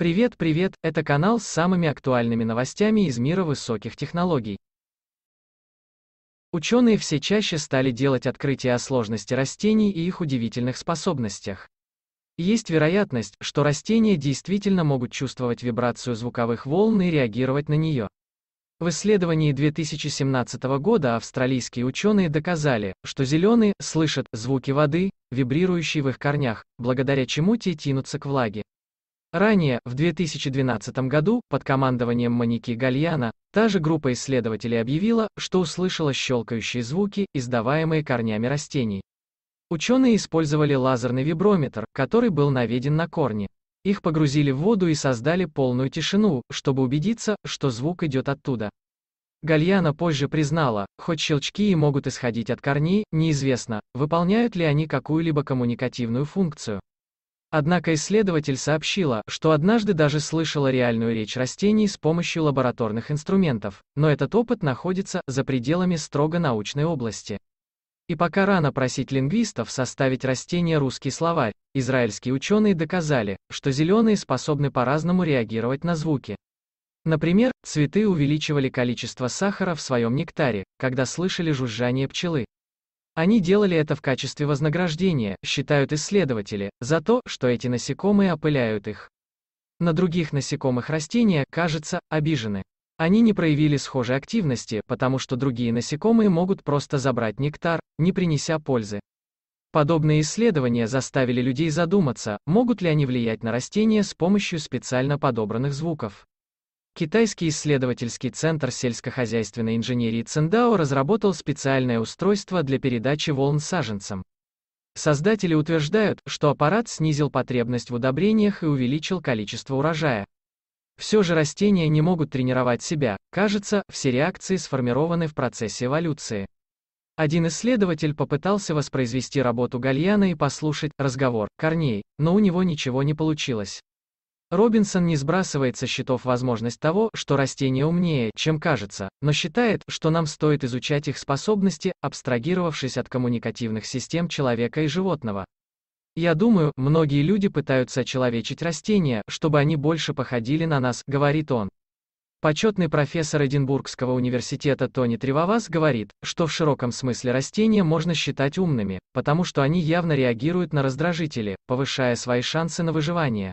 Привет, привет, это канал с самыми актуальными новостями из мира высоких технологий. Ученые все чаще стали делать открытия о сложности растений и их удивительных способностях. Есть вероятность, что растения действительно могут чувствовать вибрацию звуковых волн и реагировать на нее. В исследовании 2017 года австралийские ученые доказали, что зеленые слышат звуки воды, вибрирующие в их корнях, благодаря чему те тянутся к влаге. Ранее, в 2012 году, под командованием Маники Гальяна, та же группа исследователей объявила, что услышала щелкающие звуки, издаваемые корнями растений. Ученые использовали лазерный виброметр, который был наведен на корни. Их погрузили в воду и создали полную тишину, чтобы убедиться, что звук идет оттуда. Гальяна позже признала, хоть щелчки и могут исходить от корней, неизвестно, выполняют ли они какую-либо коммуникативную функцию. Однако исследователь сообщила, что однажды даже слышала реальную речь растений с помощью лабораторных инструментов, но этот опыт находится за пределами строго научной области. И пока рано просить лингвистов составить растения русский словарь, израильские ученые доказали, что зеленые способны по-разному реагировать на звуки. Например, цветы увеличивали количество сахара в своем нектаре, когда слышали жужжание пчелы, они делали это в качестве вознаграждения, считают исследователи, за то, что эти насекомые опыляют их. На других насекомых растения, кажется, обижены. Они не проявили схожей активности, потому что другие насекомые могут просто забрать нектар, не принеся пользы. Подобные исследования заставили людей задуматься, могут ли они влиять на растения с помощью специально подобранных звуков. Китайский исследовательский центр сельскохозяйственной инженерии Циндао разработал специальное устройство для передачи волн саженцам. Создатели утверждают, что аппарат снизил потребность в удобрениях и увеличил количество урожая. Все же растения не могут тренировать себя, кажется, все реакции сформированы в процессе эволюции. Один исследователь попытался воспроизвести работу Гальяна и послушать разговор корней, но у него ничего не получилось. Робинсон не сбрасывает со счетов возможность того, что растения умнее, чем кажется, но считает, что нам стоит изучать их способности, абстрагировавшись от коммуникативных систем человека и животного. Я думаю, многие люди пытаются очеловечить растения, чтобы они больше походили на нас, говорит он. Почетный профессор Эдинбургского университета Тони Тревовас говорит, что в широком смысле растения можно считать умными, потому что они явно реагируют на раздражители, повышая свои шансы на выживание.